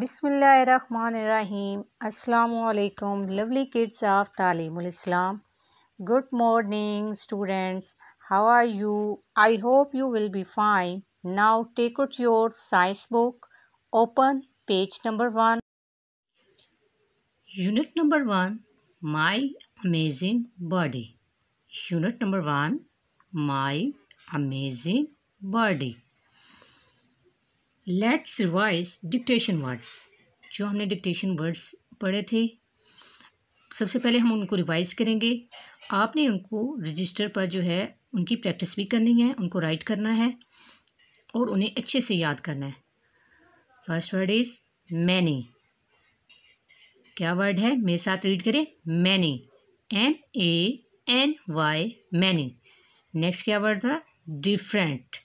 Bismillah Bismillahirrahmanirrahim. Assalamu alaikum, lovely kids of Talimul Islam. Good morning, students. How are you? I hope you will be fine. Now take out your science book. Open page number one. Unit number one, My Amazing Body. Unit number one, My Amazing Body. Let's revise dictation words जो हमने dictation words पढ़े थे सबसे पहले हम उनको revise करेंगे आपने उनको रजिस्टर पर जो है उनकी प्रैक्टिस भी करनी है उनको राइट करना है और उन्हें अच्छे से याद करना है फर्स्ट वर्ड इज़ मैनी क्या वर्ड है मेरे साथ रीड करें many M A N Y many next क्या वर्ड था different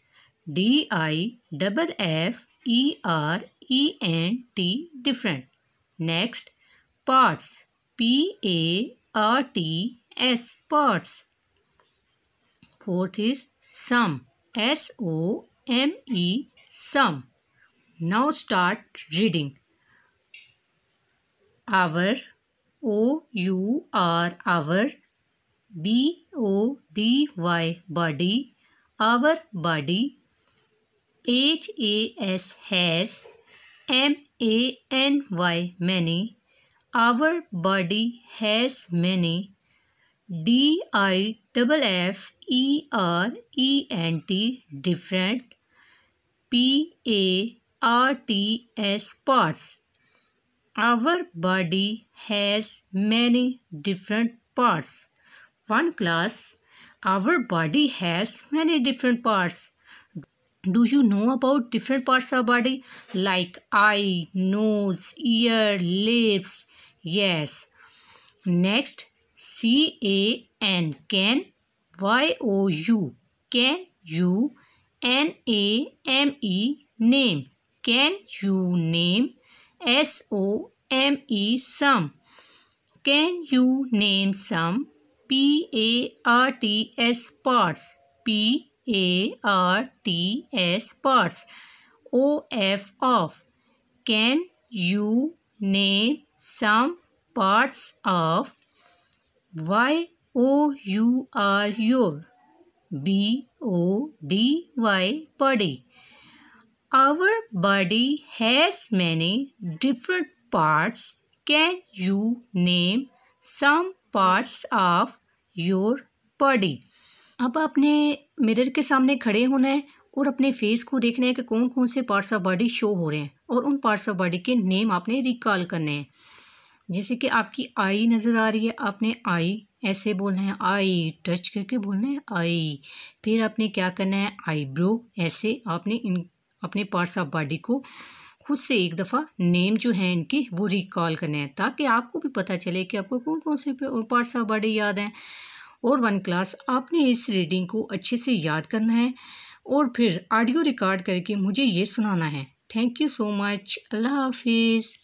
D I double F E R E N T different. Next parts P A R T S parts. Fourth is sum S O M E sum. Now start reading. Our O U R our B O D Y body our body HAS has MANY many our body has many D-I-F-F-E-R-E-N-T different P-A-R-T-S parts our body has many different parts one class our body has many different parts do you know about different parts of body like eye nose ear lips yes next c a n can y o u can you n a m e name can you name s o m e some can you name some p a r t s parts p a R T S parts. O F of. Can you name some parts of Y O U R your B O D Y body. Our body has many different parts. Can you name some parts of your body? अब आपने mirror के सामने खड़े होना है और अपने face को देखना है कि कौन कौन से पार्ट्स ऑफ बॉडी शो हो रहे हैं और उन पार्ट्स ऑफ बॉडी के नेम आपने रिकॉल करने हैं जैसे कि आपकी आई नज़र आ रही है आपने आई ऐसे बोलना है आई टच करके बोलना है आई फिर आपने क्या करना है आईब्रो ऐसे आपने इन अपने पार्ट्स ऑफ बॉडी को खुद से एक दफ़ा नेम जो है इनके वो रिकॉल करने हैं ताकि आपको भी पता चले कि आपको कौन कौन से पार्ट्स ऑफ बॉडी याद हैं और वन क्लास आपने इस रीडिंग को अच्छे से याद करना है और फिर ऑडियो रिकॉर्ड करके मुझे ये सुनाना है थैंक यू सो मच अल्लाह हाफिज़